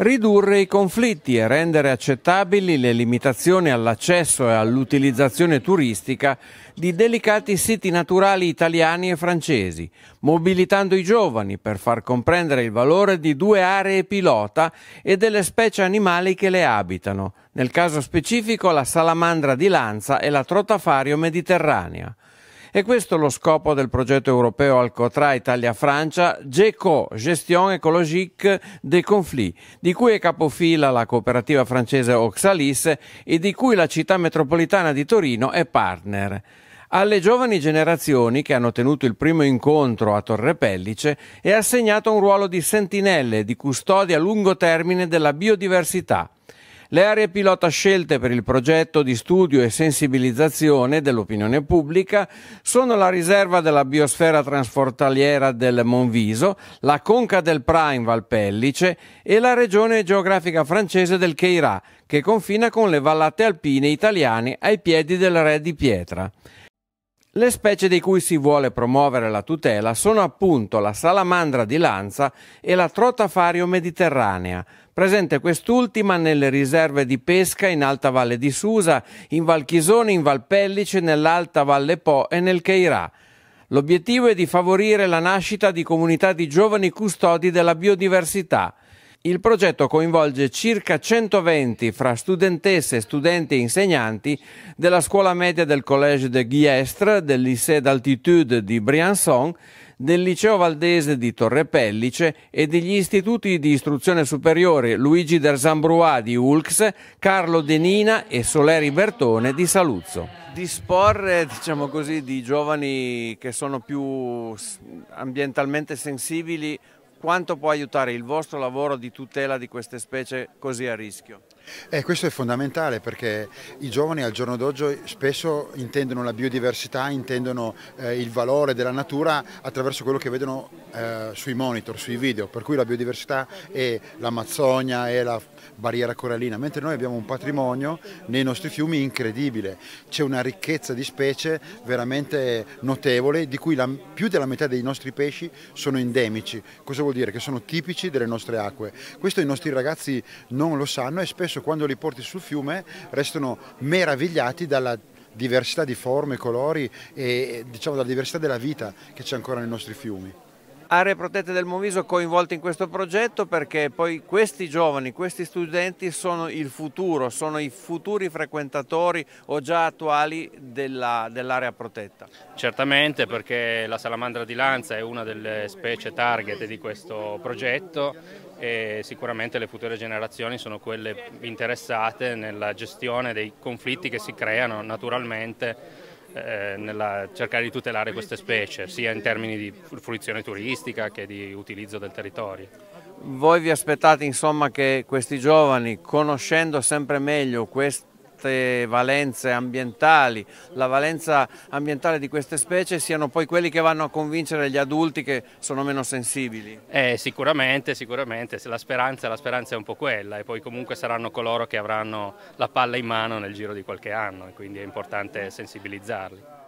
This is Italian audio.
Ridurre i conflitti e rendere accettabili le limitazioni all'accesso e all'utilizzazione turistica di delicati siti naturali italiani e francesi, mobilitando i giovani per far comprendere il valore di due aree pilota e delle specie animali che le abitano, nel caso specifico la salamandra di Lanza e la trotafario mediterranea. E questo è lo scopo del progetto europeo Alcotra Italia-Francia, GECO, Gestion Ecologique des Conflits, di cui è capofila la cooperativa francese Oxalis e di cui la città metropolitana di Torino è partner. Alle giovani generazioni che hanno tenuto il primo incontro a Torre Pellice è assegnato un ruolo di sentinelle, di custodia a lungo termine della biodiversità. Le aree pilota scelte per il progetto di studio e sensibilizzazione dell'opinione pubblica sono la riserva della biosfera transfrontaliera del Monviso, la conca del Pra in Valpellice e la regione geografica francese del Cheirà, che confina con le vallate alpine italiane ai piedi del Re di Pietra. Le specie di cui si vuole promuovere la tutela sono appunto la salamandra di Lanza e la trotafario mediterranea, presente quest'ultima nelle riserve di pesca in Alta Valle di Susa, in Val Chisone, in Val Pellice, nell'Alta Valle Po e nel Cheirà. L'obiettivo è di favorire la nascita di comunità di giovani custodi della biodiversità – il progetto coinvolge circa 120 fra studentesse, studenti e insegnanti della scuola media del Collège de Guiestre, del Lycée d'Altitude di Briançon, del Liceo Valdese di Torre Pellice e degli istituti di istruzione superiore Luigi Derzambruà di Ulx, Carlo De Nina e Soleri Bertone di Saluzzo. Disporre, diciamo così, di giovani che sono più ambientalmente sensibili quanto può aiutare il vostro lavoro di tutela di queste specie così a rischio? Eh, questo è fondamentale perché i giovani al giorno d'oggi spesso intendono la biodiversità, intendono eh, il valore della natura attraverso quello che vedono eh, sui monitor, sui video, per cui la biodiversità è l'Amazzonia, è la barriera corallina, mentre noi abbiamo un patrimonio nei nostri fiumi incredibile, c'è una ricchezza di specie veramente notevole, di cui la, più della metà dei nostri pesci sono endemici, cosa vuol dire? Che sono tipici delle nostre acque. Questo i nostri ragazzi non lo sanno e spesso quando li porti sul fiume restano meravigliati dalla diversità di forme, colori e diciamo dalla diversità della vita che c'è ancora nei nostri fiumi. Aree protette del Moviso coinvolte in questo progetto perché poi questi giovani, questi studenti sono il futuro, sono i futuri frequentatori o già attuali dell'area protetta. Certamente perché la salamandra di Lanza è una delle specie target di questo progetto e sicuramente le future generazioni sono quelle interessate nella gestione dei conflitti che si creano naturalmente eh, nel cercare di tutelare queste specie, sia in termini di fruizione turistica che di utilizzo del territorio. Voi vi aspettate insomma che questi giovani, conoscendo sempre meglio quest certe valenze ambientali, la valenza ambientale di queste specie siano poi quelli che vanno a convincere gli adulti che sono meno sensibili. Eh, sicuramente, sicuramente, la speranza, la speranza, è un po' quella e poi comunque saranno coloro che avranno la palla in mano nel giro di qualche anno e quindi è importante sensibilizzarli.